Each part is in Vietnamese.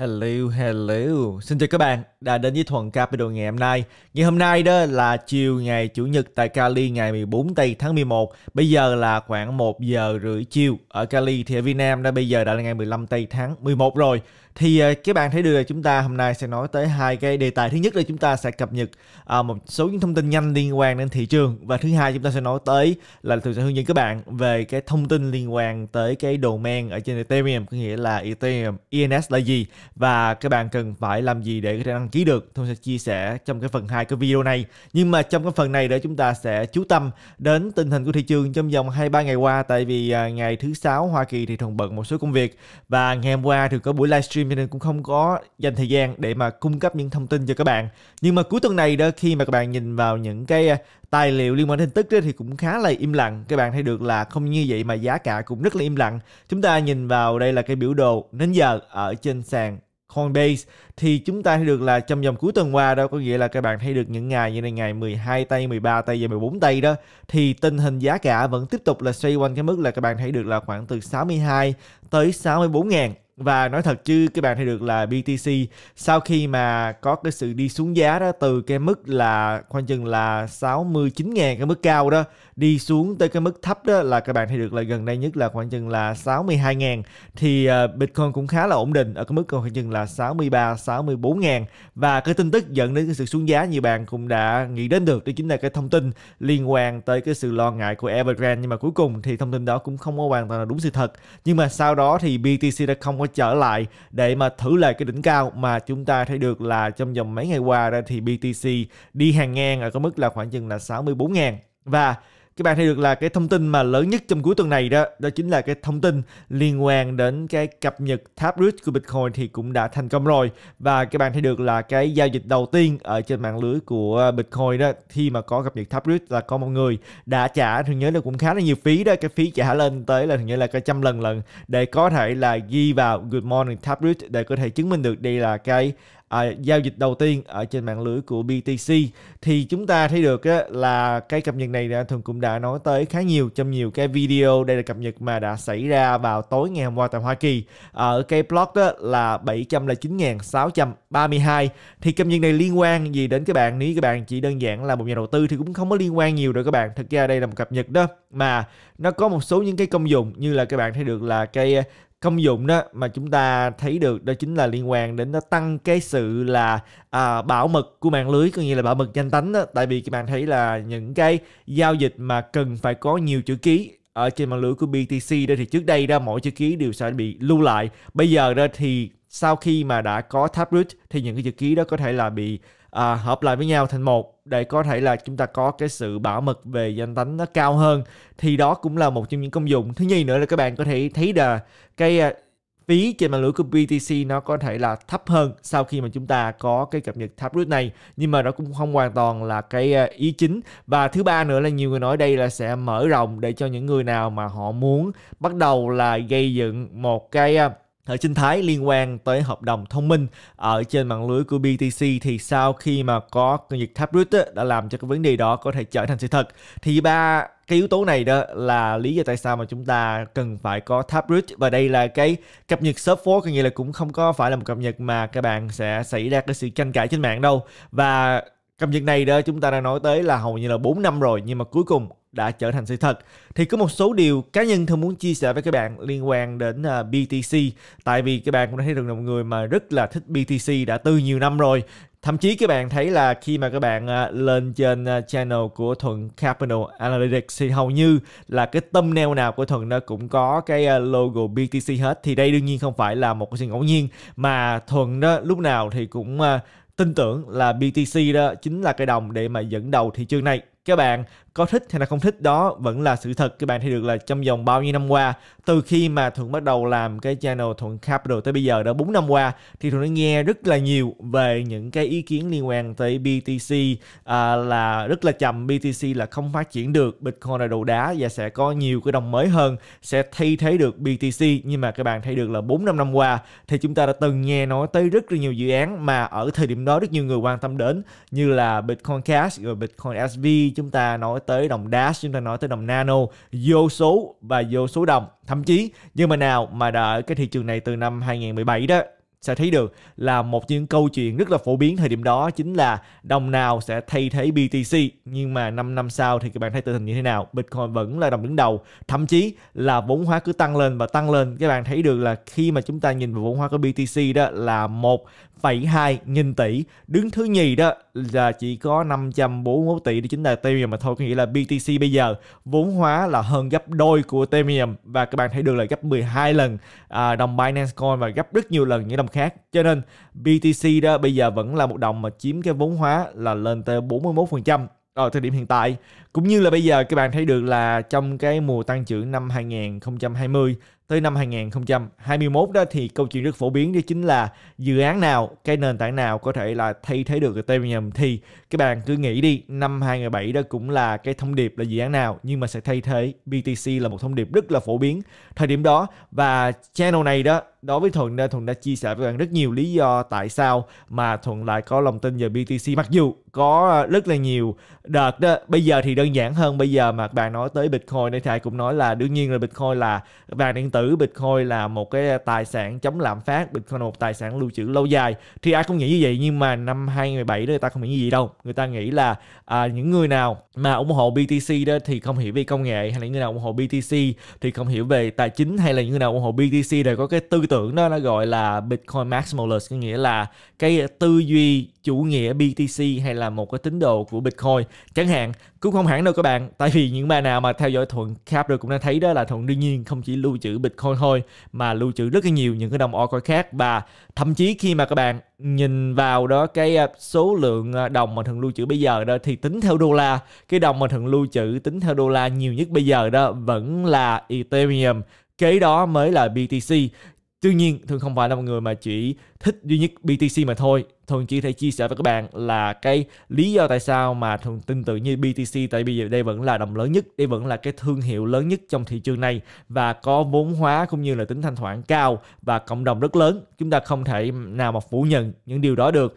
Hello, hello. Xin chào các bạn đã đến với Thuần Capital ngày hôm nay. Ngày hôm nay đó là chiều ngày Chủ nhật tại Cali ngày 14 tây tháng 11. Bây giờ là khoảng 1 giờ rưỡi chiều ở Cali thì ở Việt Nam đã bây giờ đã là ngày 15 tây tháng 11 rồi thì ờ, các bạn thấy được chúng ta hôm nay sẽ nói tới hai cái đề tài thứ nhất là chúng ta sẽ cập nhật ờ, một số những thông tin nhanh liên quan đến thị trường và thứ hai chúng ta sẽ nói tới là tôi sẽ hướng dẫn các bạn về cái thông tin liên quan tới cái domain ở trên Ethereum có nghĩa là Ethereum ENS là gì và các bạn cần phải làm gì để có thể đăng ký được tôi sẽ chia sẻ trong cái phần hai cái video này nhưng mà trong cái phần này để chúng ta sẽ chú tâm đến tình hình của thị trường trong vòng hai ba ngày qua tại vì ờ, ngày thứ sáu Hoa Kỳ thì thường bận một số công việc và ngày hôm qua thì có buổi livestream cho nên cũng không có dành thời gian để mà cung cấp những thông tin cho các bạn nhưng mà cuối tuần này đó khi mà các bạn nhìn vào những cái à, tài liệu liên quan đến tin tức thì cũng khá là im lặng các bạn thấy được là không như vậy mà giá cả cũng rất là im lặng chúng ta nhìn vào đây là cái biểu đồ đến giờ ở trên sàn Coinbase thì chúng ta thấy được là trong vòng cuối tuần qua đó có nghĩa là các bạn thấy được những ngày như là ngày 12 tây 13 tây và 14 tây đó thì tình hình giá cả vẫn tiếp tục là xoay quanh cái mức là các bạn thấy được là khoảng từ 62 tới 64 ngàn và nói thật chứ các bạn thấy được là BTC sau khi mà có cái sự đi xuống giá đó từ cái mức là khoảng chừng là 69 ngàn cái mức cao đó đi xuống tới cái mức thấp đó là các bạn thấy được là gần đây nhất là khoảng chừng là 62 ngàn thì ờ, Bitcoin cũng khá là ổn định ở cái mức khoảng chừng là 63 64.000 và cái tin tức dẫn đến cái sự xuống giá như bạn cũng đã nghĩ đến được đó chính là cái thông tin liên quan tới cái sự lo ngại của Evergrande nhưng mà cuối cùng thì thông tin đó cũng không có hoàn toàn là đúng sự thật nhưng mà sau đó thì BTC đã không có trở lại để mà thử lại cái đỉnh cao mà chúng ta thấy được là trong vòng mấy ngày qua ra thì BTC đi hàng ngang ở cái mức là khoảng chừng là 64.000 và các bạn thấy được là cái thông tin mà lớn nhất trong cuối tuần này đó đó chính là cái thông tin liên quan đến cái cập nhật Taproot của Bitcoin thì cũng đã thành công rồi và các bạn thấy được là cái giao dịch đầu tiên ở trên mạng lưới của Bitcoin đó khi mà có cập nhật Taproot là có một người đã trả thường nhớ là cũng khá là nhiều phí đó cái phí trả lên tới là thường nhớ là cả trăm lần lần để có thể là ghi vào Good Morning Taproot để có thể chứng minh được đây là cái à, giao dịch đầu tiên ở trên mạng lưới của BTC thì chúng ta thấy được á, là cái cập nhật này đã thường cũng đã nói tới khá nhiều trong nhiều cái video đây là cập nhật mà đã xảy ra vào tối ngày hôm qua tại Hoa Kỳ ở cái block đó là 709.632 thì cập nhật này liên quan gì đến các bạn nếu các bạn chỉ đơn giản là một nhà đầu tư thì cũng không có liên quan nhiều rồi các bạn thực ra đây là một cập nhật đó mà nó có một số những cái công dụng như là các bạn thấy được là cái công dụng đó mà chúng ta thấy được đó chính là liên quan đến nó tăng cái sự là à, bảo mật của mạng lưới có nghĩa là bảo mật danh tính đó tại vì các bạn thấy là những cái giao dịch mà cần phải có nhiều chữ ký ở trên mạng lưới của BTC đó thì trước đây đó mỗi chữ ký đều sẽ bị lưu lại bây giờ đó thì sau khi mà đã có Taproot thì những cái chữ ký đó có thể là bị à, hợp lại với nhau thành một để có thể là chúng ta có cái sự bảo mật về danh tính nó cao hơn thì đó cũng là một trong những công dụng thứ nhì nữa là các bạn có thể thấy là cái à, phí trên mạng lưới của BTC nó có thể là thấp hơn sau khi mà chúng ta có cái cập nhật Taproot này nhưng mà nó cũng không hoàn toàn là cái à, ý chính và thứ ba nữa là nhiều người nói đây là sẽ mở rộng để cho những người nào mà họ muốn bắt đầu là gây dựng một cái à, hệ sinh thái liên quan tới hợp đồng thông minh ở trên mạng lưới của BTC thì sau khi mà có công việc Taproot đã làm cho cái vấn đề đó có thể trở thành sự thật thì ba cái yếu tố này đó là lý do tại sao mà chúng ta cần phải có Taproot và đây là cái cập nhật sớm phố có nghĩa là cũng không có phải là một cập nhật mà các bạn sẽ xảy ra cái sự tranh cãi trên mạng đâu và cập nhật này đó chúng ta đã nói tới là hầu như là 4 năm rồi nhưng mà cuối cùng đã trở thành sự thật thì có một số điều cá nhân thân muốn chia sẻ với các bạn liên quan đến à, BTC tại vì các bạn cũng đã thấy được là một người mà rất là thích BTC đã từ nhiều năm rồi thậm chí các bạn thấy là khi mà các bạn à, lên trên à, channel của Thuận Capital Analytics thì hầu như là cái thumbnail nào của Thuận nó cũng có cái logo BTC hết thì đây đương nhiên không phải là một cái sự ngẫu nhiên mà Thuận đó lúc nào thì cũng tin tưởng là BTC đó chính là cái đồng để mà dẫn đầu thị trường này các bạn có thích hay là không thích đó vẫn là sự thật các bạn thấy được là trong vòng bao nhiêu năm qua từ khi mà thuận bắt đầu làm cái channel thuận capital tới bây giờ đã 4 năm qua thì thuận đã nghe rất là nhiều về những cái ý kiến liên quan tới BTC à, là rất là chậm BTC là không phát triển được Bitcoin là đồ đá và sẽ có nhiều cái đồng mới hơn sẽ thay thế được BTC nhưng mà các bạn thấy được là 4 năm năm qua thì chúng ta đã từng nghe nói tới rất là nhiều dự án mà ở thời điểm đó rất nhiều người quan tâm đến như là Bitcoin Cash rồi Bitcoin SV chúng ta nói tới đồng dash chúng ta nói tới đồng nano vô số và vô số đồng thậm chí như mà nào mà đợi cái thị trường này từ năm 2017 đó sẽ thấy được là một những câu chuyện rất là phổ biến thời điểm đó chính là đồng nào sẽ thay thế BTC nhưng mà 5 năm sau thì các bạn thấy tình hình như thế nào Bitcoin vẫn là đồng đứng đầu thậm chí là vốn hóa cứ tăng lên và tăng lên các bạn thấy được là khi mà chúng ta nhìn vào vốn hóa của BTC đó là 1,2 nghìn tỷ đứng thứ nhì đó là chỉ có 541 tỷ đó chính là Ethereum mà thôi có nghĩa là BTC bây giờ vốn hóa là hơn gấp đôi của Ethereum và các bạn thấy được là gấp 12 lần à, đồng Binance Coin và gấp rất nhiều lần những đồng khác. Cho nên BTC đó bây giờ vẫn là một đồng mà chiếm cái vốn hóa là lên tới 41% ở thời điểm hiện tại. Cũng như là bây giờ các bạn thấy được là trong cái mùa tăng trưởng năm 2020 tới năm 2021 đó thì câu chuyện rất phổ biến đó chính là dự án nào, cái nền tảng nào có thể là thay thế được Ethereum thì các bạn cứ nghĩ đi, năm 2007 đó cũng là cái thông điệp là dự án nào nhưng mà sẽ thay thế BTC là một thông điệp rất là phổ biến thời điểm đó và channel này đó đối với thuận nên thuận đã chia sẻ với bạn rất nhiều lý do tại sao mà thuận lại có lòng tin về btc mặc dù có ờ, rất là nhiều đợt đó bây giờ thì đơn giản hơn bây giờ mà bạn nói tới bitcoin thì ai cũng nói là đương nhiên là bitcoin là vàng điện tử bitcoin là một cái tài sản chống lạm phát bitcoin là một tài sản lưu trữ lâu dài thì ai cũng nghĩ như vậy nhưng mà năm 2017 đó người ta không nghĩ như vậy đâu người ta nghĩ là à, những người nào mà ủng hộ BTC đó thì không hiểu về công nghệ hay là những người nào ủng hộ BTC thì không hiểu về tài chính hay là những người nào ủng hộ BTC đều có cái tư tưởng tưởng đó nó gọi là Bitcoin maximalist có nghĩa là cái tư duy chủ nghĩa BTC hay là một cái tín đồ của Bitcoin chẳng hạn cũng không hẳn đâu các bạn tại vì những bạn nào mà theo dõi thuận Cap rồi cũng đã thấy đó là thuận đương nhiên không chỉ lưu trữ Bitcoin thôi mà lưu trữ rất là nhiều những cái đồng altcoin khác và thậm chí khi mà các bạn nhìn vào đó cái à, số lượng à, đồng mà thuận lưu trữ bây giờ đó thì tính theo đô la cái đồng mà thuận lưu trữ tính theo đô la nhiều nhất bây giờ đó vẫn là Ethereum kế đó mới là BTC Tuy nhiên, Thường không phải là một người mà chỉ thích duy nhất BTC mà thôi. Thường chỉ thể chia sẻ với các bạn là cái lý do tại sao mà Thường tin tưởng như BTC tại vì đây vẫn là đồng lớn nhất, đây vẫn là cái thương hiệu lớn nhất trong thị trường này và có vốn hóa cũng như là tính thanh khoản cao và cộng đồng rất lớn. Chúng ta không thể nào mà phủ nhận những điều đó được.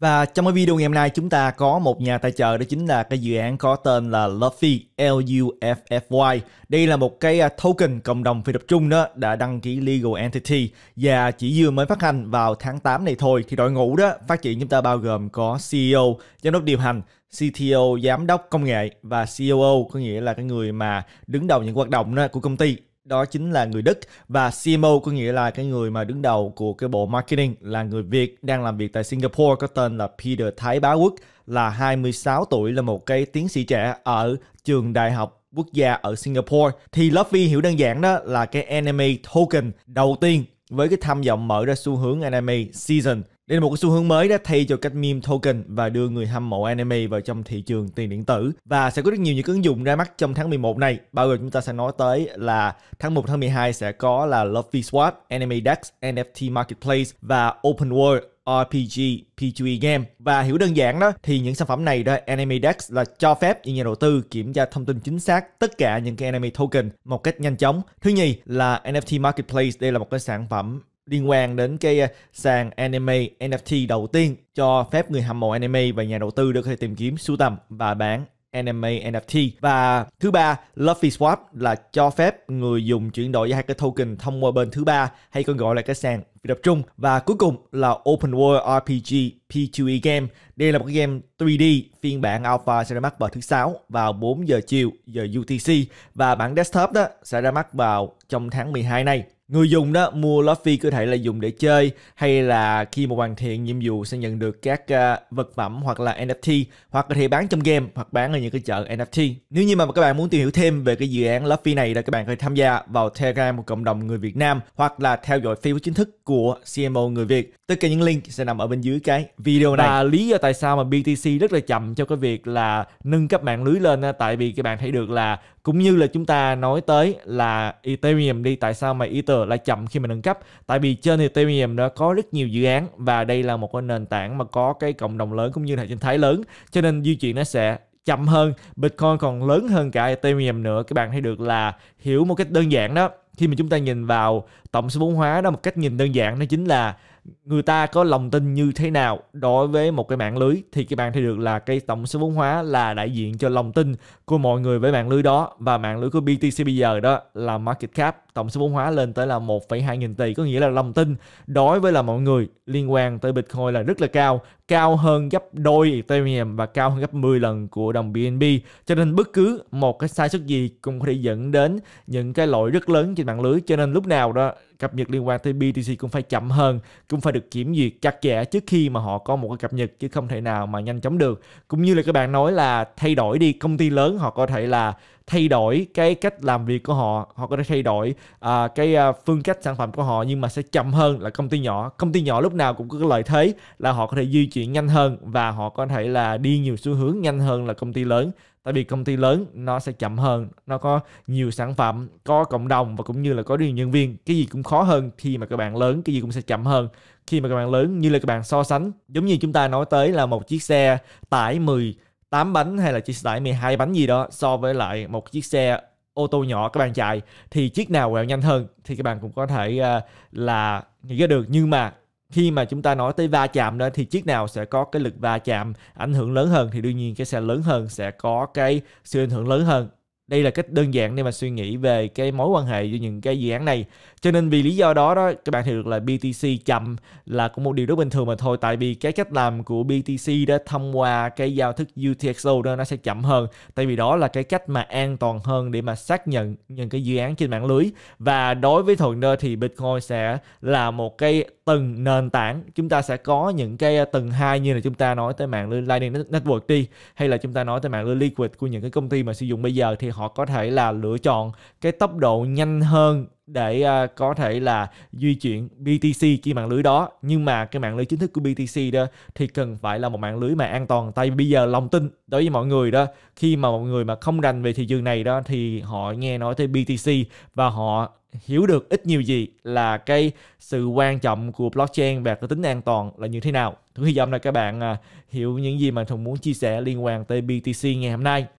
Và trong cái video ngày hôm nay chúng ta có một nhà tài trợ đó chính là cái dự án có tên là Luffy L-U-F-F-Y. Đây là một cái à, token cộng đồng phi tập trung đó đã đăng ký legal entity và chỉ vừa mới phát hành vào tháng 8 này thôi thì đội ngũ đó phát triển chúng ta bao gồm có CEO, giám đốc điều hành, CTO, giám đốc công nghệ và COO e có nghĩa là cái người mà đứng đầu những hoạt động đó của công ty đó chính là người Đức và CMO có nghĩa là cái người mà đứng đầu của cái bộ marketing là người Việt đang làm việc tại Singapore có tên là Peter Thái Bá Quốc là 26 tuổi là một cái tiến sĩ trẻ ở trường đại học quốc gia ở Singapore thì Luffy hiểu đơn giản đó là cái anime token đầu tiên với cái tham vọng mở ra xu hướng anime season đây là một cái xu hướng mới đã thay cho cách meme token và đưa người hâm mộ anime vào trong thị trường tiền điện tử và sẽ có rất nhiều những ứng dụng ra mắt trong tháng 11 này. Bao gồm chúng ta sẽ nói tới là tháng 1 tháng 12 sẽ có là Luffy Swap, Anime Dex, NFT Marketplace và Open World RPG P2E game và hiểu đơn giản đó thì những sản phẩm này đó Anime Dex là cho phép những nhà đầu tư kiểm tra thông tin chính xác tất cả những cái anime token một cách nhanh chóng. Thứ nhì là NFT Marketplace đây là một cái sản phẩm liên quan đến cái ờ, sàn anime NFT đầu tiên cho phép người hâm mộ anime và nhà đầu tư được thể tìm kiếm, sưu tầm và bán anime NFT và thứ ba Luffy Swap là cho phép người dùng chuyển đổi hai cái token thông qua bên thứ ba hay còn gọi là cái sàn phi tập trung và cuối cùng là Open World RPG P2E Game. Đây là một game 3D phiên bản alpha sẽ ra mắt vào thứ sáu vào 4 giờ chiều giờ UTC và bản desktop đó sẽ ra mắt vào trong tháng 12 này. Người dùng đó mua Luffy có thể là dùng để chơi hay là khi mà hoàn thiện nhiệm vụ sẽ nhận được các uh, vật phẩm hoặc là NFT hoặc có thể bán trong game hoặc bán ở những cái chợ NFT. Nếu như mà các bạn muốn tìm hiểu thêm về cái dự án Luffy này là các bạn có thể tham gia vào Telegram của cộng đồng người Việt Nam hoặc là theo dõi Facebook chính thức của CMO người Việt. Tất cả những link sẽ nằm ở bên dưới cái video này. Và lý do tại sao mà BTC rất là chậm cho cái việc là nâng cấp mạng lưới lên tại vì các bạn thấy được là cũng như là chúng ta nói tới là Ethereum đi tại sao mà Ether lại chậm khi mà nâng cấp tại vì trên Ethereum nó có rất nhiều dự án và đây là một cái nền tảng mà có cái cộng đồng lớn cũng như hệ sinh thái lớn cho nên di chuyển nó sẽ chậm hơn Bitcoin còn lớn hơn cả Ethereum nữa các bạn thấy được là hiểu một cách đơn giản đó khi mà chúng ta nhìn vào tổng số vốn hóa đó một cách nhìn đơn giản đó chính là người ta có lòng tin như thế nào đối với một cái mạng lưới thì các bạn thấy được là cái tổng số vốn hóa là đại diện cho lòng tin của mọi người với mạng lưới đó và mạng lưới của BTC bây giờ đó là market cap tổng số vốn hóa lên tới là 1,2 nghìn tỷ có nghĩa là lòng tin đối với là mọi người liên quan tới Bitcoin là rất là cao cao hơn gấp đôi Ethereum và cao hơn gấp 10 lần của đồng BNB cho nên bất cứ một cái sai sót gì cũng có thể dẫn đến những cái lỗi rất lớn trên mạng lưới cho nên lúc nào đó cập nhật liên quan tới BTC cũng phải chậm hơn cũng phải được kiểm duyệt chặt chẽ trước khi mà họ có một cái cập nhật chứ không thể nào mà nhanh chóng được cũng như là các bạn nói là thay đổi đi công ty lớn họ có thể là thay đổi cái cách làm việc của họ họ có thể thay đổi uh, cái uh, phương cách sản phẩm của họ nhưng mà sẽ chậm hơn là công ty nhỏ công ty nhỏ lúc nào cũng có cái lợi thế là họ có thể di chuyển nhanh hơn và họ có thể là đi nhiều xu hướng nhanh hơn là công ty lớn tại vì công ty lớn nó sẽ chậm hơn nó có nhiều sản phẩm có cộng đồng và cũng như là có nhiều nhân viên cái gì cũng khó hơn khi mà các bạn lớn cái gì cũng sẽ chậm hơn khi mà các bạn lớn như là các bạn so sánh giống như chúng ta nói tới là một chiếc xe tải 10 8 bánh hay là chiếc xe tải 12 bánh gì đó so với lại một chiếc xe ô tô nhỏ các bạn chạy thì chiếc nào quẹo nhanh hơn thì các bạn cũng có thể uh, là nghĩ ra được nhưng mà khi mà chúng ta nói tới va chạm đó thì chiếc nào sẽ có cái lực va chạm ảnh hưởng lớn hơn thì đương nhiên cái xe lớn hơn sẽ có cái sự ảnh hưởng lớn hơn đây là cách đơn giản để mà suy nghĩ về cái mối quan hệ giữa những cái dự án này cho nên vì lý do đó đó các bạn hiểu được là BTC chậm là cũng một điều rất bình thường mà thôi tại vì cái cách làm của BTC đã thông qua cái giao thức UTXO đó nó sẽ chậm hơn tại vì đó là cái cách mà an toàn hơn để mà xác nhận những cái dự án trên mạng lưới và đối với thuận đó thì Bitcoin sẽ là một cái từng nền tảng chúng ta sẽ có những cái ờ, tầng hai như là chúng ta nói tới mạng lưới Lightning Network đi hay là chúng ta nói tới mạng lưới Liquid của những cái công ty mà sử dụng bây giờ thì họ có thể là lựa chọn cái tốc độ nhanh hơn để ờ, có thể là di chuyển BTC trên mạng lưới đó nhưng mà cái mạng lưới chính thức của BTC đó thì cần phải là một mạng lưới mà an toàn tại bây giờ lòng tin đối với mọi người đó khi mà mọi người mà không rành về thị trường này đó thì họ nghe nói tới BTC và họ hiểu được ít nhiều gì là cái sự quan trọng của blockchain và cái tính an toàn là như thế nào. Tôi hy vọng là các bạn à, hiểu những gì mà Thùng muốn chia sẻ liên quan tới BTC ngày hôm nay.